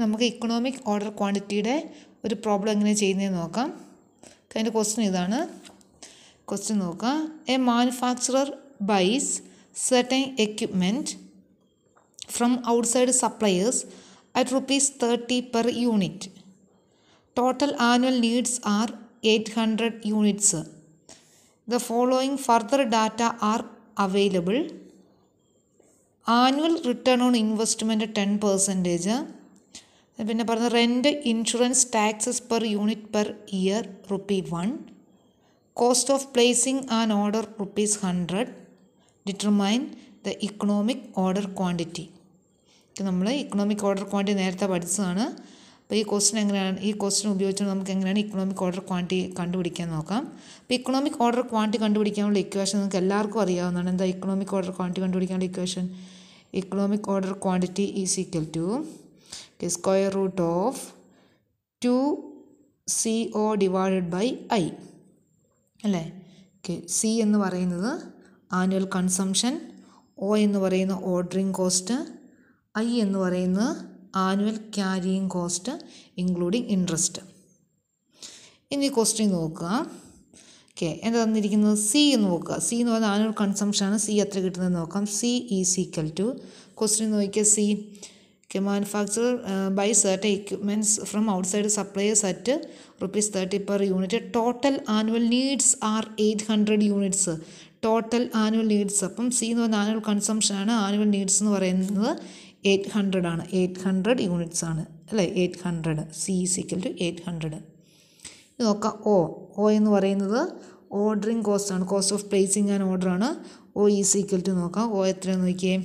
നമുക്ക് economic order ക്വാണ്ടിറ്റിയുടെ ഒരു problem എങ്ങനെ ചെയ്യുന്നതെന്ന് നോക്കാം അതിൻ്റെ ക്വസ്റ്റ്യൻ ഇതാണ് ക്വസ്റ്റ്യൻ നോക്കാം a manufacturer buys certain equipment from outside suppliers at rupees thirty per unit total annual needs are eight hundred units the following further data are available annual return on investment ten percentage പിന്നെ പറഞ്ഞ rent insurance taxes per unit per year rupee one cost of placing an order rupees hundred determine the economic order quantity നമ്മൾ economic order quantity നേരത്തെ പഠിച്ചതാണ് അപ്പോൾ ഈ question എങ്ങനെയാണ് ഈ question ഉപയോഗിച്ചുകൊണ്ട് നമുക്ക് എങ്ങനെയാണ് ഇക്കണോമിക് ഓർഡർ ക്വാണ്ടിറ്റി കണ്ടുപിടിക്കാൻ നോക്കാം അപ്പോൾ ഇക്കണോമിക് ഓർഡർ ക്വാണ്ടിറ്റി കണ്ടുപിടിക്കാനുള്ള ഇക്വേഷൻ നിങ്ങൾക്ക് എല്ലാവർക്കും അറിയാവുന്നതാണ് എന്താ ഇക്കണോമിക് ഓർഡർ ക്വാണ്ടിറ്റി കണ്ടുപിടിക്കാനുള്ള equation economic order quantity is equal to the square root of two C O divide by I അല്ലേ ഓക്കെ സി എന്ന് പറയുന്നത് ആനുവൽ കൺസംഷൻ ഒ എന്ന് പറയുന്ന ഓർഡറിങ് കോസ്റ്റ് ഐ എന്ന് പറയുന്നത് annual carrying cost including interest ഇനി question നോക്കുക okay എന്താ തന്നിരിക്കുന്നത് സി എന്ന് നോക്കുക സി എന്ന് പറയുന്നത് ആനുവൽ കൺസംഷൻ ആണ് സി എത്ര കിട്ടുന്നത് നോക്കാം C is equal to question നോക്കിയാൽ C can manufacture by by equipments from outside supplies at rupees thirty per unit total annual needs are eight hundred units total annual needs അപ്പം C എന്ന് പറഞ്ഞാൽ annual consumption ആണ് annual needs എന്ന് പറയുന്നത് eight hundred ആണ് eight hundred units ആണ് അല്ലേ eight hundred C is equal to eight hundred ഇത് നോക്കാം ഓ ഓ എന്ന് പറയുന്നത് ഓർഡറിങ് കോസ്റ്റ് ആണ് cost of placing and order ആണ് ഓ ഈ സിക്കൽ ടു നോക്കാം ഓ എത്രയാണെന്ന് നോക്കിയേ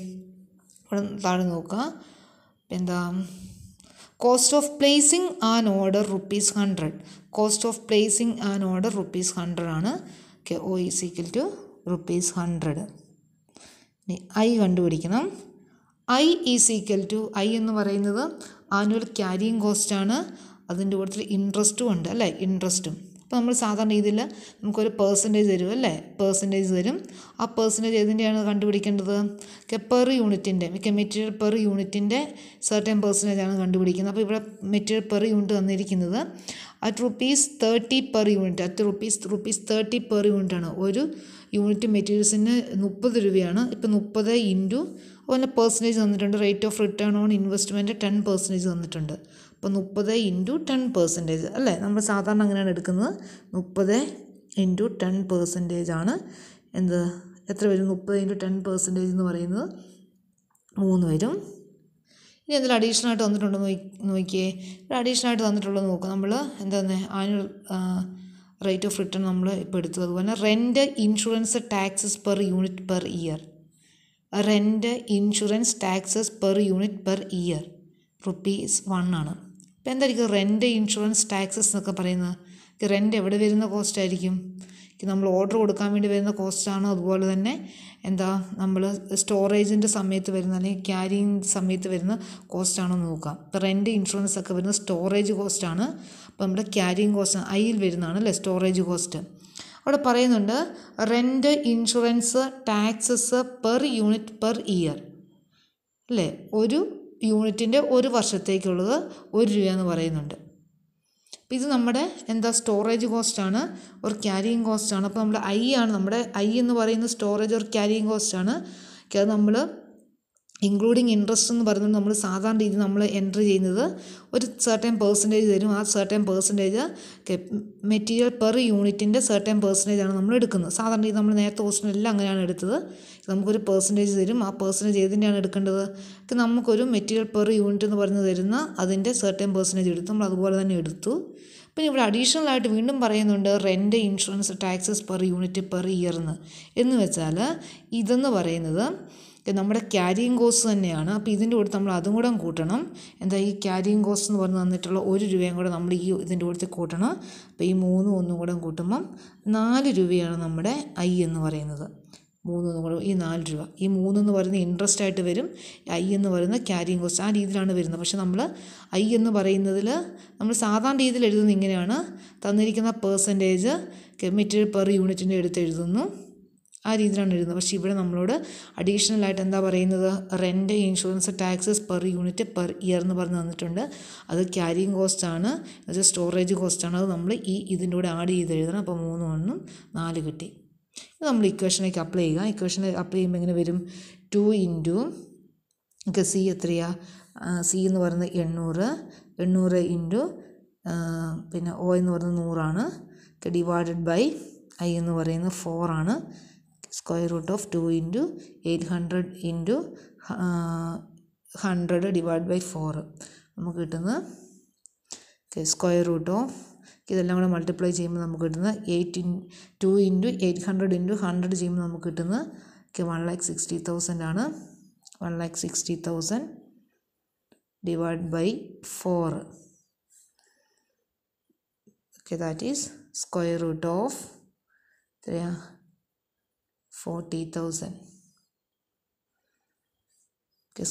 താഴെ നോക്കാം എന്താ cost of placing an order rupees hundred cost of placing an order rupees hundred ആണ് okay O is equal to rupees hundred ഇനി ഐ കണ്ടുപിടിക്കണം I is equal to I എന്ന് പറയുന്നത് ആനുവൽ ക്യാരിയിങ് കോസ്റ്റാണ് അതിൻ്റെ കൂടുതൽ ഇൻട്രസ്റ്റും ഉണ്ട് അല്ലേ ഇൻട്രസ്റ്റും അപ്പോൾ നമ്മൾ സാധാരണ രീതിയിൽ നമുക്കൊരു പേഴ്സൻറ്റേജ് തരും അല്ലേ പേഴ്സൻറ്റേജ് തരും ആ പേഴ്സൻറ്റേജ് ഏതിൻ്റെയാണ് കണ്ടുപിടിക്കേണ്ടത് പെർ യൂണിറ്റിൻ്റെ മിക്ക മെറ്റീരിയൽ പെർ യൂണിറ്റിൻ്റെ സെർട്ടൻ പേഴ്സൻറ്റേജ് ആണ് കണ്ടുപിടിക്കുന്നത് അപ്പോൾ ഇവിടെ മെറ്റീരിയൽ പെർ യൂണിറ്റ് തന്നിരിക്കുന്നത് at rupees thirty per unit at rupees rupees thirty per യൂണിറ്റാണ് ഒരു യൂണിറ്റ് മെറ്റീരിയൽസിന് മുപ്പത് രൂപയാണ് ഇപ്പോൾ മുപ്പത് ഇൻറ്റു അതുപോലെ പെർസെൻറ്റേജ് തന്നിട്ടുണ്ട് rate of return on investment ten percentage തന്നിട്ടുണ്ട് അപ്പോൾ മുപ്പത് ഇൻറ്റു ടെൻ പെർസെൻറ്റേജ് അല്ലേ നമ്മൾ സാധാരണ അങ്ങനെയാണ് എടുക്കുന്നത് മുപ്പത് ഇൻറ്റു ടെൻ പെർസെൻറ്റേജ് ആണ് എന്ത് എത്ര വരും മുപ്പത് ഇൻറ്റു ടെൻ പെർസെൻറ്റേജ് എന്ന് പറയുന്നത് മൂന്ന് വരും ഇനി എന്തെങ്കിലും അഡീഷണൽ ആയിട്ട് തന്നിട്ടുണ്ടോ നോക്കി നോക്കിയേ അഡീഷണൽ ആയിട്ട് തന്നിട്ടുള്ളത് നോക്കുക നമ്മൾ എന്താ എന്താണ് ആനുവൽ റേറ്റ് ഓഫ് റിട്ടേൺ നമ്മൾ ഇപ്പോൾ എടുത്തു അതുപോലെ rent insurance taxes per unit per year rent insurance taxes per unit per year rupees one ആണ് അപ്പോൾ എന്തായിരിക്കും റെൻറ്റ് ഇൻഷുറൻസ് ടാക്സസ് എന്നൊക്കെ പറയുന്നത് റെൻറ്റ് എവിടെ വരുന്ന കോസ്റ്റ് ആയിരിക്കും നമ്മൾ ഓർഡർ കൊടുക്കാൻ വേണ്ടി വരുന്ന കോസ്റ്റാണ് അതുപോലെ തന്നെ എന്താ നമ്മൾ സ്റ്റോറേജിൻ്റെ സമയത്ത് വരുന്ന അല്ലെങ്കിൽ ക്യാരിങ് സമയത്ത് വരുന്ന ആണോ നോക്കാം ഇപ്പോൾ റെൻറ്റ് ഇൻഷുറൻസ് ഒക്കെ വരുന്ന സ്റ്റോറേജ് കോസ്റ്റാണ് അപ്പോൾ നമ്മുടെ ക്യാരിങ് കോസ്റ്റ് ഐയിൽ വരുന്നതാണ് അല്ലേ സ്റ്റോറേജ് കോസ്റ്റ് അവിടെ പറയുന്നുണ്ട് rent insurance taxes per unit per year അല്ലേ ഒരു യൂണിറ്റിൻ്റെ ഒരു വർഷത്തേക്കുള്ളത് ഒരു എന്ന് പറയുന്നുണ്ട് അപ്പോൾ ഇത് നമ്മുടെ എന്താ സ്റ്റോറേജ് കോസ്റ്റാണ് ഒരു ക്യാരിയിങ് കോസ്റ്റാണ് അപ്പോൾ നമ്മുടെ ഐ ആണ് നമ്മുടെ ഐ എന്ന് പറയുന്ന സ്റ്റോറേജ് ഒരു ക്യാരിയിങ് കോസ്റ്റാണ് അത് നമ്മൾ ഇൻക്ലൂഡിങ് ഇൻട്രസ്റ്റ് എന്ന് പറയുന്നത് നമ്മൾ സാധാരണ രീതി നമ്മൾ എൻ്റർ ചെയ്യുന്നത് ഒരു സെർട്ടൺ പേഴ്സൻറ്റേജ് തരും ആ സെർട്ടൺ പേഴ്സൻറ്റേജ് മെറ്റീരിയൽ പെർ യൂണിറ്റിൻ്റെ സെർട്ടൺ പേഴ്സൻറ്റേജ് ആണ് നമ്മൾ എടുക്കുന്നത് സാധാരണ രീതി നമ്മൾ നേരത്തെ ഹോസ്റ്റലെല്ലാം അങ്ങനെയാണ് എടുത്തത് നമുക്കൊരു പേഴ്സൻറ്റേജ് തരും ആ പേഴ്സൻറ്റേജ് ഏതിൻ്റെയാണ് എടുക്കേണ്ടത് നമുക്കൊരു മെറ്റീരിയൽ പെർ യൂണിറ്റ് എന്ന് പറയുന്നത് തരുന്ന അതിൻ്റെ സെർട്ടൺ പേഴ്സൻറ്റേജ് എടുത്തു നമ്മൾ അതുപോലെ തന്നെ എടുത്തു പിന്നെ ഇവിടെ അഡീഷണൽ ആയിട്ട് വീണ്ടും പറയുന്നുണ്ട് rent insurance taxes per unit per year എന്ന് എന്ന് വെച്ചാൽ ഇതെന്ന് പറയുന്നത് നമ്മുടെ ക്യാരിയിങ് കോസ്റ്റ് തന്നെയാണ് അപ്പോൾ ഇതിൻ്റെ കൂടെ നമ്മൾ അതും കൂടെ കൂട്ടണം എന്താ ഈ ക്യാരിയിങ് കോസ്റ്റ് എന്ന് പറഞ്ഞ് തന്നിട്ടുള്ള ഒരു രൂപയും കൂടെ നമ്മൾ ഈ ഇതിൻ്റെ കൂടെ കൂട്ടണം അപ്പോൾ ഈ മൂന്നും ഒന്നും കൂടെ കൂട്ടുമ്പം നാല് രൂപയാണ് നമ്മുടെ ഐ എന്ന് പറയുന്നത് മൂന്നൊന്നും കൂടെ ഈ നാല് രൂപ ഈ മൂന്നെന്ന് പറയുന്ന ഇൻട്രസ്റ്റ് ആയിട്ട് വരും ഐ എന്ന് പറയുന്ന ക്യാരിയിങ് കോസ്റ്റ് ആ രീതിയിലാണ് വരുന്നത് പക്ഷേ നമ്മൾ ഐ എന്ന് പറയുന്നതിൽ നമ്മൾ സാധാരണ രീതിയിൽ എഴുതുന്നത് ഇങ്ങനെയാണ് തന്നിരിക്കുന്ന പേഴ്സൻറ്റേജ് മെറ്റീരിയൽ പെർ യൂണിറ്റിൻ്റെ എടുത്ത് എഴുതുന്നു ആ രീതിയിലാണ് എഴുതുന്നത് പക്ഷേ ഇവിടെ നമ്മളോട് അഡീഷണലായിട്ട് എന്താ പറയുന്നത് rent insurance taxes per unit per year എന്ന് പറഞ്ഞ് തന്നിട്ടുണ്ട് അത് ക്യാരിങ് കോസ്റ്റാണ് എന്നുവെച്ചാൽ സ്റ്റോറേജ് കോസ്റ്റാണ് അത് നമ്മൾ ഈ ഇതിൻ്റെ കൂടെ ആഡ് ചെയ്ത് എഴുതണം അപ്പോൾ മൂന്ന് ഒന്നും നാല് കിട്ടി ഇത് നമ്മൾ ഇക്വേഷനിലേക്ക് അപ്ലൈ ചെയ്യുക ഇക്വേഷൻ അപ്ലൈ ചെയ്യുമ്പോൾ എങ്ങനെ വരും ടു ഇൻറ്റു നമുക്ക് സി എത്രയാ സി എന്ന് പറയുന്നത് എണ്ണൂറ് എണ്ണൂറ് ഇൻറ്റു പിന്നെ ഒ എന്ന് പറയുന്നത് നൂറാണ് ഡിവൈഡഡ് ബൈ ഐ എന്ന് പറയുന്നത് ഫോറാണ് square root of two into eight hundred into hundred divide by four നമുക്ക് കിട്ടുന്നത് ഓക്കെ സ്ക്വയർ റൂട്ട് ഓഫ് ഇതെല്ലാം കൂടെ മൾട്ടിപ്ലൈ ചെയ്യുമ്പോൾ നമുക്ക് കിട്ടുന്നത് eight in two into eight hundred into hundred ചെയ്യുമ്പോൾ നമുക്ക് കിട്ടുന്നത് okay one lakh sixty thousand ആണ് one lakh sixty thousand divide by four okay that is square root of എത്രയാണ് forty thousand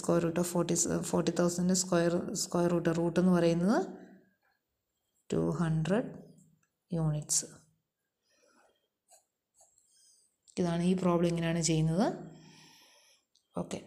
square root of forty forty thousand square square root root എന്ന് പറയുന്നത് two hundred units ഇതാണ് ഈ problem ഇങ്ങനെയാണ് ചെയ്യുന്നത് okay